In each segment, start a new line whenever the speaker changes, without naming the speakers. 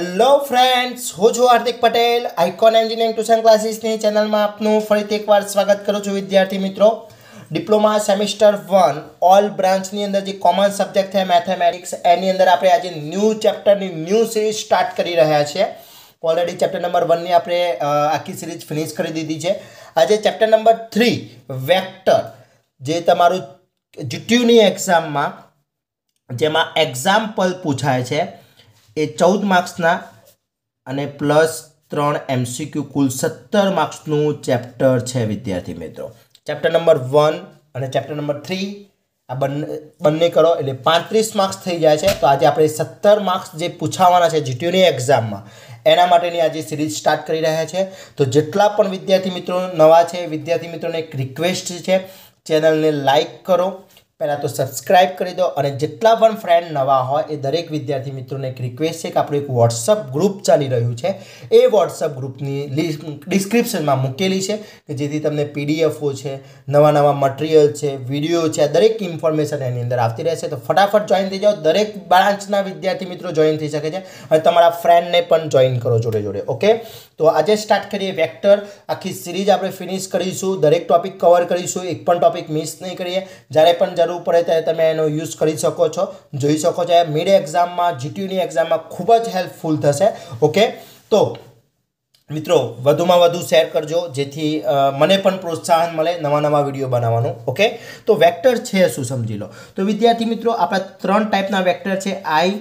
hello friends હું છું Hardik Patel Icon engineering tuition ક્લાસીસની ચેનલમાં આપનું ફરીથી એકવાર સ્વાગત કરું છું વિદ્યાર્થી મિત્રો ડિપ્લોમા સેમિસ્ટર વન ઓલ બ્રાન્ચની અંદર જે કોમન સબ્જેક્ટ છે મેથેમેટિક્સ એની અંદર આપણે આજે ન્યૂ ચેપ્ટરની ન્યૂ સિરીઝ સ્ટાર્ટ કરી રહ્યા છીએ ઓલરેડી ચેપ્ટર નંબર વનની આપણે આખી સિરીઝ ફિનિશ કરી દીધી છે આજે ચેપ્ટર નંબર થ્રી વેક્ટર જે તમારું જીટીયુની એક્ઝામમાં જેમાં એક્ઝામ્પલ પૂછાય છે એ ચૌદ માર્ક્સના અને પ્લસ ત્રણ એમસીક્યુ કુલ સત્તર માર્ક્સનું ચેપ્ટર છે વિદ્યાર્થી મિત્રો ચેપ્ટર નંબર વન અને ચેપ્ટર નંબર થ્રી આ બંને બંને કરો એટલે પાંત્રીસ માર્ક્સ થઈ જાય છે તો આજે આપણે સત્તર માર્ક્સ જે પૂછાવાના છે જીટીયુની એક્ઝામમાં એના માટેની આજે સિરીઝ સ્ટાર્ટ કરી રહ્યા છે તો જેટલા પણ વિદ્યાર્થી મિત્રો નવા છે વિદ્યાર્થી મિત્રોને એક રિક્વેસ્ટ છે ચેનલને લાઈક કરો પહેલાં તો સબસ્ક્રાઇબ કરી દો અને જેટલા પણ ફ્રેન્ડ નવા હોય એ દરેક વિદ્યાર્થી મિત્રોને એક રિક્વેસ્ટ છે કે આપણું એક વોટ્સઅપ ગ્રુપ ચાલી રહ્યું છે એ વોટ્સઅપ ગ્રુપની લિસ્ટ ડિસ્ક્રિપ્શનમાં મૂકેલી છે કે જેથી તમને પીડીએફઓ છે નવા નવા મટીરિયલ છે વિડીયો છે આ દરેક ઇન્ફોર્મેશન એની અંદર આવતી રહેશે તો ફટાફટ જોઈન થઈ જાઓ દરેક બ્રાન્ચના વિદ્યાર્થી મિત્રો જોઈન થઈ શકે છે અને તમારા ફ્રેન્ડને પણ જોઈન કરો જોડે જોડે ઓકે તો આજે સ્ટાર્ટ કરીએ વેક્ટર આખી સિરીઝ આપણે ફિનિશ કરીશું દરેક ટોપિક કવર કરીશું એક પણ ટોપિક મિસ નહીં કરીએ જ્યારે પણ જરૂર જરૂર પડે ત્યારે તમે એનો યુઝ કરી શકો છો જોઈ શકો છો મિડ એક્ઝામમાં જીટીયુની એક્ઝામમાં ખૂબ જ હેલ્પફુલ થશે ઓકે તો મિત્રો વધુમાં વધુ શેર કરજો જેથી મને પણ પ્રોત્સાહન મળે નવા નવા વિડીયો બનાવવાનું ઓકે તો વેક્ટર છે શું સમજી લો તો વિદ્યાર્થી મિત્રો આપણા ત્રણ ટાઈપના વેક્ટર છે આઈ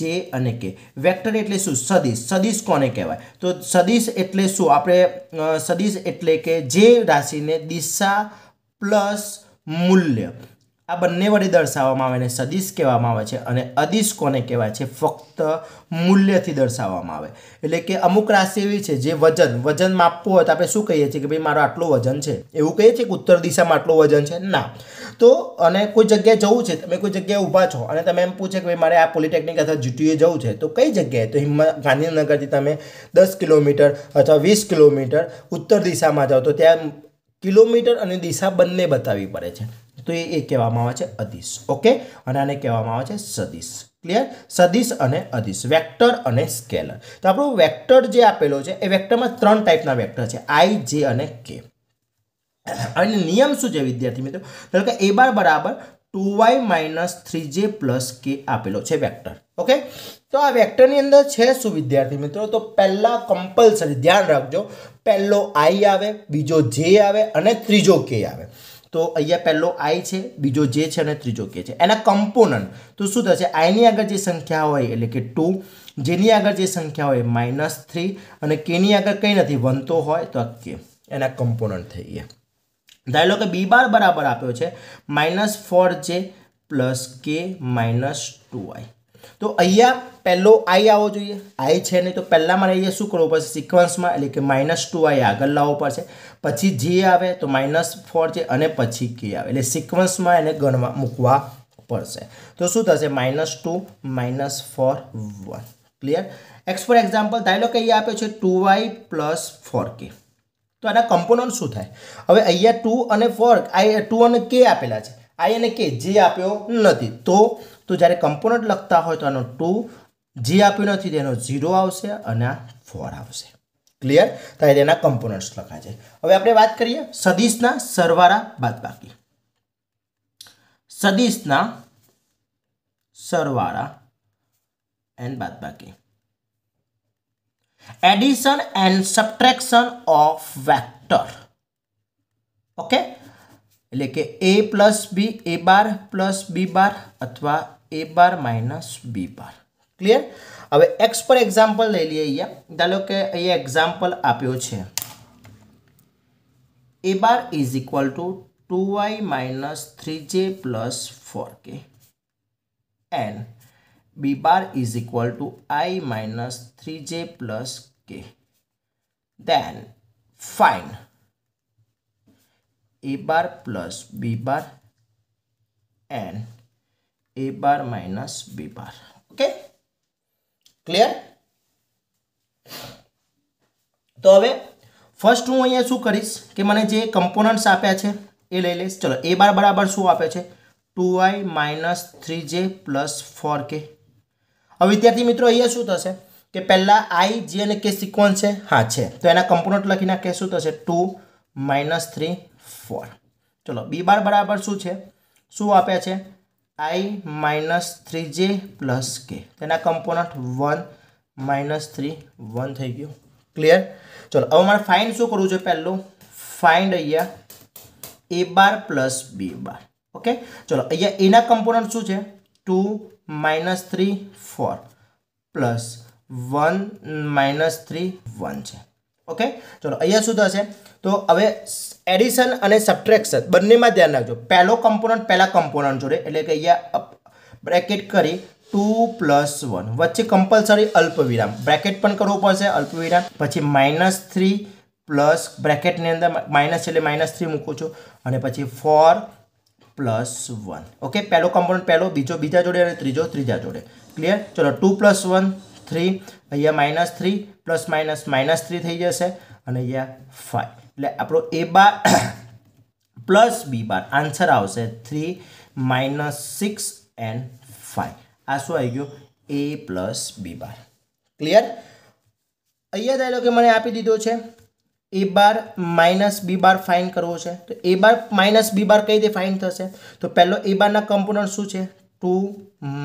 જે અને કે વેક્ટર એટલે શું સદિશ સદિશ કોને કહેવાય તો સદિશ એટલે શું આપણે સદીશ એટલે કે જે રાશિને દિશા પ્લસ મૂલ્ય આ બંને વડે દર્શાવવામાં આવે આવેને સદિશ કહેવામાં આવે છે અને અદિશ કોને કહેવાય છે ફક્ત મૂલ્યથી દર્શાવવામાં આવે એટલે કે અમુક રાશિ એવી છે જે વજન વજન માપવું હોય તો આપણે શું કહીએ છીએ કે ભાઈ મારો આટલું વજન છે એવું કહીએ છીએ કે ઉત્તર દિશામાં આટલું વજન છે ના તો અને કોઈ જગ્યાએ જવું છે તમે કોઈ જગ્યાએ ઊભા છો અને તમે એમ પૂછે કે ભાઈ મારે આ પોલિટેકનિક અથવા જીટીયુએ જવું છે તો કઈ જગ્યાએ તો હિંમત ગાંધીનગરથી તમે દસ કિલોમીટર અથવા વીસ કિલોમીટર ઉત્તર દિશામાં જાઓ તો ત્યાં કિલોમીટર અને દિશા બંને બતાવવી પડે છે તો એ એ કહેવામાં આવે છે અધિશ ઓકે અને આને કહેવામાં આવે છે સદિશ ક્લિયર સદિશ અને અધિશ વેક્ટર અને સ્કેલર તો આપણો વેક્ટર જે આપેલો છે એ વેક્ટરમાં ત્રણ ટાઈપના વેક્ટર છે આઈ જે અને કે અને નિયમ શું છે વિદ્યાર્થી મિત્રો ધારો કે એ બાર બરાબર two y minus three j plus k આપેલો છે વેક્ટર ઓકે તો આ વેક્ટરની અંદર છે શું વિદ્યાર્થી મિત્રો તો પહેલાં કમ્પલસરી ધ્યાન રાખજો પહેલો આઈ આવે બીજો જે આવે અને ત્રીજો કે આવે તો અહીંયા પહેલો આઈ છે બીજો જે છે અને ત્રીજો કે છે એના કમ્પોનન્ટ તો શું થશે આઈની આગળ જે સંખ્યા હોય એટલે કે ટુ જેની આગળ જે સંખ્યા હોય માઇનસ થ્રી અને કેની આગળ કંઈ નથી વન તો હોય તો કે એના કમ્પોનન્ટ થઈ ગયા ધારી લો કે બી બાર બરાબર આપ્યો છે minus four j plus k minus two i તો અહીંયા પહેલો આઈ આવવો જોઈએ આઈ છે નહીં તો પહેલાં મારે અહીંયા શું કરવું પડશે સિક્વન્સમાં એટલે કે માઇનસ ટુ આઈ આગળ લાવવો પડશે પછી જે આવે તો માઇનસ ફોર છે અને પછી કે આવે એટલે સિક્વન્સમાં એને ગણવા મૂકવા પડશે તો શું થશે minus two minus four one clear ex for example ધારી લો કે અહીંયા આપ્યો છે two y plus four k તો આના કમ્પોનન્ટ શું થાય હવે અહીંયા ટુ અને ફોર આઈ ટુ અને કે આપેલા છે આઈ અને કે જે આપ્યો નથી તો તો જ્યારે કમ્પોનન્ટ લખતા હોય તો આનો ટુ જી આપ્યું નથી તેનો ઝીરો આવશે અને આ ફોર આવશે ક્લિયર ત્યારે તેના કમ્પોનન્ટ્સ લખાય છે હવે આપણે વાત કરીએ સદીશના સરવાળા બાદ બાકી સદીશના સરવાળા એન્ડ બાદ બાકી addition and subtraction of vector okay એટલે કે એ પ્લસ બી એ બાર પ્લસ બી બાર અથવા a bar minus b bar clear હવે એક્સ પર એક્ઝામ્પલ લઈ લઈએ અહીંયા ધારો કે અહીંયા એક્ઝામ્પલ આપ્યો છે a bar is equal to two y minus three j plus four k and b bar is equal to i minus three j plus k then find a bar plus b bar and a bar minus b bar okay clear તો હવે first હું અહીંયા શું કરીશ કે મને જે components આપ્યા છે એ લઈ લઈશ ચલો એ બાર બરાબર શું આપે છે two i minus three j plus four k હવે વિદ્યાર્થી મિત્રો અહીંયા શું થશે કે પહેલાં આઈ જે અને કે સિક્વન્સ છે હા છે તો એના કમ્પોનન્ટ લખીને કે શું થશે ટુ માઇનસ થ્રી ફોર ચલો બી બાર બરાબર શું છે શું આપ્યા છે i minus three j plus k તેના component one minus three one થઈ ગયું ક્લિયર ચલો હવે મારે ફાઇન્ડ શું કરવું છે પહેલું ફાઇન્ડ અહીંયા એ bar plus b bar okay ચલો અહીંયા એના કમ્પોનન્ટ શું છે two minus three four plus one minus three one છે ઓકે ચલો અહીંયા શું થશે તો હવે એડિશન અને સબટ્રેક્શન બંનેમાં ધ્યાન રાખજો પહેલો કમ્પોનન્ટ પહેલા કમ્પોનન્ટ જોડે એટલે કે અહીંયા બ્રેકેટ કરી ટુ પ્લસ વન વચ્ચે કમ્પલસરી અલ્પવિરામ બ્રેકેટ પણ કરવું પડશે અલ્પવિરામ પછી માઇનસ થ્રી પ્લસ બ્રેકેટની અંદર માઇનસ એટલે માઇનસ થ્રી મૂકું છું અને પછી ફોર પ્લસ વન ઓકે પહેલો કમ્પોનન્ટ પહેલો બીજો બીજા જોડે અને ત્રીજો ત્રીજા જોડે ક્લિયર ચલો ટુ પ્લસ વન થ્રી અહીંયા minus three plus minus minus three થઈ જશે અને અહીંયા ફાઈવ એટલે આપણો a bar plus b bar answer આવશે three minus six and five આ શું આવી ગયું એ પ્લસ બી બાર ક્લિયર અહીંયા ધારો કે મને આપી દીધો છે a bar minus b bar fine કરવો છે તો એ બાર માઇનસ બી બાર કઈ રીતે ફાઇન થશે તો પહેલો એ બારના કમ્પોનન્ટ શું છે ટુ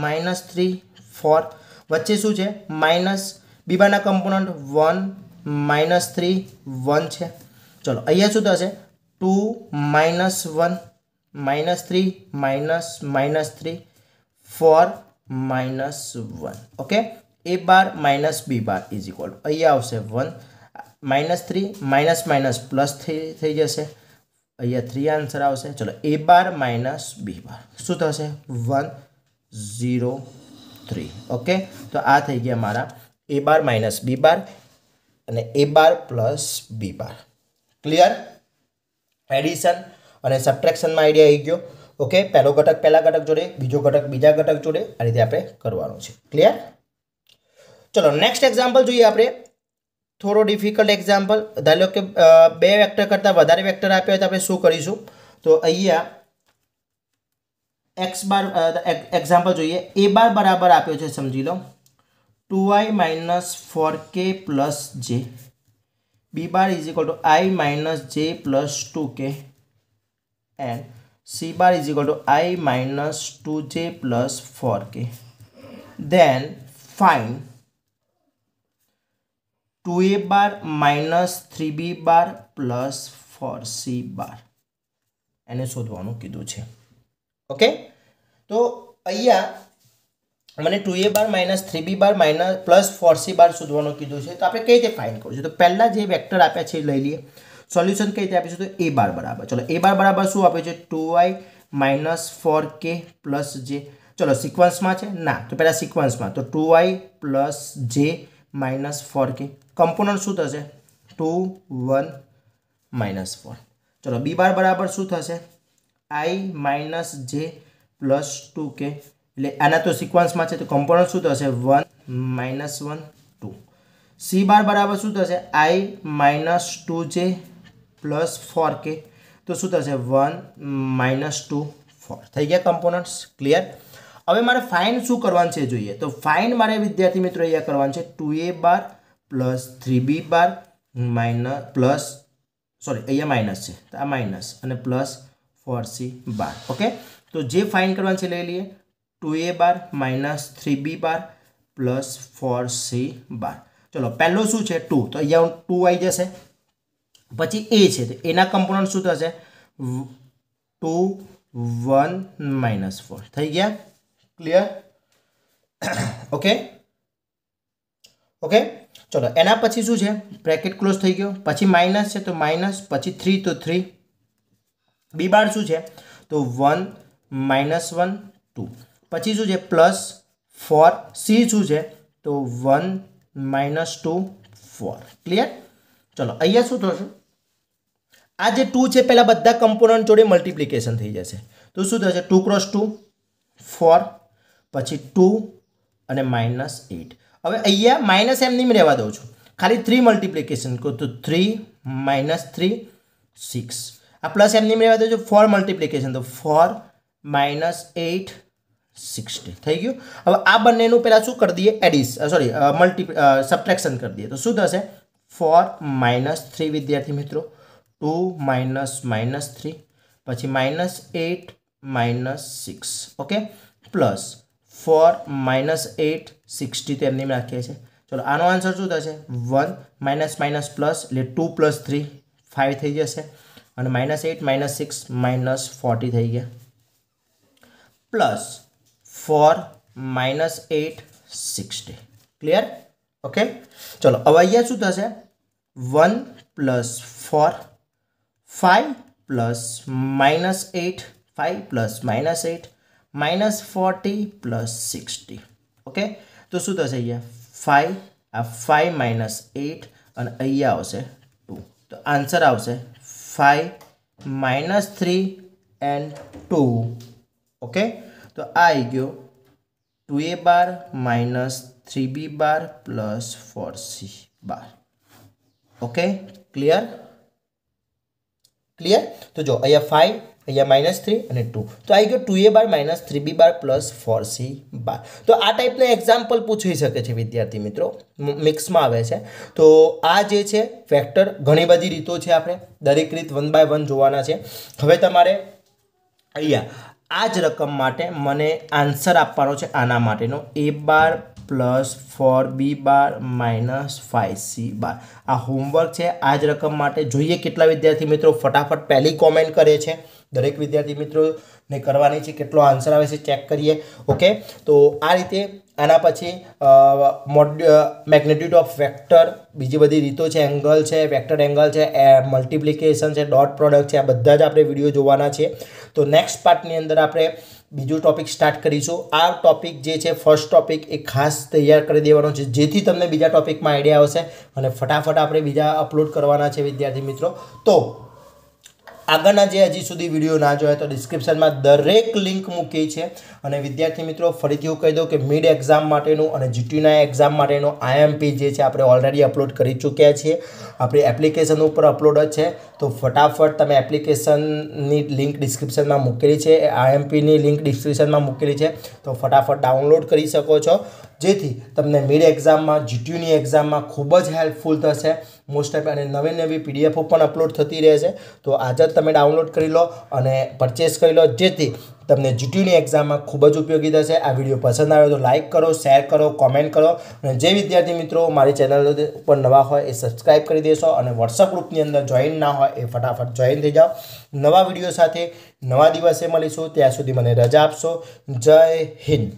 માઇનસ થ્રી ફોર बच्चे શું છે માઈનસ બીબાના કમ્પોનન્ટ 1 -3 1 છે ચલો અહીયા શું થશે 2 -1 -3 - -3 4 -1 okay a bar - b bar = અહીયા આવશે 1 -3 --+ 3 થઈ જશે અહીયા 3 આન્સર આવશે ચલો a બાર - b બાર શું થશે 1 0 થ્રી ઓકે તો આ થઈ ગયા મારા એ બાર માઇનસ બી બાર અને a bar plus b bar clear addition અને સબટ્રેક્શનમાં આઈડિયા આવી ગયો ઓકે પહેલો ઘટક પહેલા ઘટક જોડે બીજો ઘટક બીજા ઘટક જોડે આ રીતે આપણે કરવાનું છે ક્લિયર ચલો નેક્સ્ટ એક્ઝામ્પલ જોઈએ આપણે થોડો ડિફિકલ્ટ એક્ઝામ્પલ લો કે બે વેક્ટર કરતાં વધારે વેક્ટર આપ્યા હોય તો આપણે શું કરીશું તો અહીંયા એક્સ બાર એક્ઝામ્પલ જોઈએ એ બાર બરાબર આપ્યો છે સમજી લો two i minus four k plus j b bar is equal to i minus j plus two k and c bar is equal to i minus two j plus four k then find two A bar minus three B bar plus four C bar એને શોધવાનું કીધું છે okay તો અહીંયા મને two એ bar minus three બી bar minus plus four C bar શોધવાનું કીધું છે તો આપણે કઈ રીતે ફાઇન કરીશું તો પહેલાં જે વેક્ટર આપ્યા છે એ લઈ લઈએ સોલ્યુશન કઈ રીતે આપીશું તો એ બાર બરાબર ચલો એ બાર બરાબર શું આપે છે two y minus four k plus j ચલો સિક્વન્સમાં છે ના તો પહેલાં સિક્વન્સમાં તો two y plus j minus four k component શું થશે ટુ વન માઇનસ ફોર ચલો બી બાર બરાબર શું થશે i minus j plus two k એટલે આના તો સિક્વન્સમાં છે તો કમ્પોનન્ટ શું થશે one minus one two c bar બરાબર શું થશે i minus two j plus four k તો શું થશે વન માઇનસ ટુ ફોર થઈ ગયા કમ્પોનન્ટ્સ ક્લિયર હવે મારે ફાઇન શું કરવાનું છે જોઈએ તો ફાઇન મારે વિદ્યાર્થી મિત્રો અહીંયા કરવાનું છે ટુ એ બાર પ્લસ થ્રી બી બાર માઇનસ પ્લસ સોરી અહીંયા માઇનસ છે આ માઇનસ અને પ્લસ 4c बार ओके तो जे फाइंड करना चाहिए ले लिए 2a बार -3b बार +4c बार चलो पहला सु छे 2 तो आ जाओ 2 आ जेसे પછી a छे तो a ના કમ્પોનન્ટ શું થશે 2 1 -4 થઈ ગયા ક્લિયર ઓકે ઓકે चलो એના પછી શું છે બ્રેકેટ ક્લોઝ થઈ ગયો પછી માઈનસ છે તો માઈનસ પછી 3 તો 3 બી બાર શું છે તો વન માઇનસ વન ટુ પછી શું છે પ્લસ ફોર સી શું છે તો one minus two four clear ચલો અહીંયા શું થશે આ જે ટુ છે પહેલાં બધા કમ્પોનન્ટ જોડે મલ્ટિપ્લિકેશન થઈ જશે તો શું થશે ટુ ક્રોસ ટુ ફોર પછી ટુ અને માઇનસ એટ હવે અહીંયા માઇનસ એમની મેં રહેવા દઉં છું ખાલી થ્રી મલ્ટિપ્લિકેશન કહું તો થ્રી માઇનસ થ્રી સિક્સ આ પ્લસ એમની મેળવ્યા તો જો ફોર મલ્ટિપ્લિકેશન તો ફોર માઇનસ એટ સિક્સટી થઈ ગયું હવે આ બંનેનું પહેલાં શું કરી દઈએ એડિસ સોરી મલ્ટી સબટ્રેક્શન કરી દઈએ તો શું થશે ફોર માઇનસ થ્રી વિદ્યાર્થી મિત્રો ટુ માઇનસ માઇનસ થ્રી પછી minus eight minus six okay plus four minus eight sixty તો એમની રાખીએ છીએ ચલો આનો આન્સર શું થશે વન માઇનસ માઇનસ પ્લસ એટલે ટુ પ્લસ થ્રી ફાઇવ થઈ જશે અને minus eight minus six minus forty થઈ ગયા plus four minus eight sixty clear okay ચલો હવે અહીંયા શું થશે one plus four five plus minus eight five plus minus eight minus forty plus sixty okay તો શું થશે અહીંયા ફાઇવ આ ફાઇવ માઇનસ એટ અને અહીંયા આવશે ટુ તો આન્સર આવશે five minus three and two okay તો આ આવી ગયો ટુ એ બાર માઇનસ થ્રી બી bar plus four C bar okay clear clear તો જો અહીંયા ફાઈવ અહીંયા માઇનસ થ્રી અને ટુ તો આવી ગયો ટુ એ બાર માઇનસ થ્રી બી bar plus four C bar તો આ ટાઈપના એક્ઝામ્પલ પૂછી શકે છે વિદ્યાર્થી મિત્રો મિક્સમાં આવે છે તો આ જે છે ફેક્ટર ઘણી બધી રીતો છે આપણે દરેક રીત વન બાય વન જોવાના છે હવે તમારે અહીંયા આ જ રકમ માટે મને આન્સર આપવાનો છે આના માટેનો A bar plus four B bar minus five C bar આ હોમવર્ક છે આ જ રકમ માટે જોઈએ કેટલા વિદ્યાર્થી મિત્રો ફટાફટ પહેલી કોમેન્ટ કરે છે દરેક વિદ્યાર્થી મિત્રોને કરવાની છે કેટલો આન્સર આવે છે ચેક કરીએ ઓકે તો આ રીતે આના પછી મોડ મેગ્નેટ્યુડ ઓફ વેક્ટર બીજી બધી રીતો છે એંગલ છે વેક્ટર એંગલ છે મલ્ટિપ્લિકેશન છે ડોટ પ્રોડક્ટ છે આ બધા જ આપણે વિડીયો જોવાના છે તો નેક્સ્ટ પાર્ટની અંદર આપણે બીજું ટોપિક સ્ટાર્ટ કરીશું આ ટોપિક જે છે ફર્સ્ટ ટોપિક એ ખાસ તૈયાર કરી દેવાનો છે જેથી તમને બીજા ટોપિકમાં આઈડિયા આવશે અને ફટાફટ આપણે બીજા અપલોડ કરવાના છે વિદ્યાર્થી મિત્રો તો આગળના જે હજી સુધી વિડીયો ના જોયા તો ડિસ્ક્રિપ્શનમાં દરેક લિંક મૂકી છે અને વિદ્યાર્થી મિત્રો ફરીથી હું કહી દઉં કે મિડ એક્ઝામ માટેનું અને જીટીના એક્ઝામ માટેનું આઈએમપી જે છે આપણે ઓલરેડી અપલોડ કરી ચૂક્યા છીએ આપણી એપ્લિકેશન ઉપર અપલોડ જ છે તો ફટાફટ તમે એપ્લિકેશનની લિંક ડિસ્ક્રિપ્શનમાં મૂકેલી છે આઈએમપીની લિંક ડિસ્ક્રિપ્શનમાં મૂકેલી છે તો ફટાફટ ડાઉનલોડ કરી શકો છો જેથી તમને મિડ એક્ઝામમાં જીટીયુની એક્ઝામમાં ખૂબ જ હેલ્પફુલ થશે મોસ્ટ ઓફ અને નવી નવી પીડીએફો પણ અપલોડ થતી રહે છે તો આજે જ તમે ડાઉનલોડ કરી લો અને પરચેસ કરી લો જેથી તમને જીટીયુની એક્ઝામમાં ખૂબ જ ઉપયોગી થશે આ વિડીયો પસંદ આવ્યો તો લાઇક કરો શેર કરો કોમેન્ટ કરો અને જે વિદ્યાર્થી મિત્રો મારી ચેનલ ઉપર નવા હોય એ સબસ્ક્રાઇબ કરી દેશો અને વોટ્સઅપ ગ્રુપની અંદર જોઈન ના હોય એ ફટાફટ જોઈન થઈ જાઓ નવા વિડીયો સાથે નવા દિવસે મળીશું ત્યાં સુધી મને રજા આપશો જય હિન્દ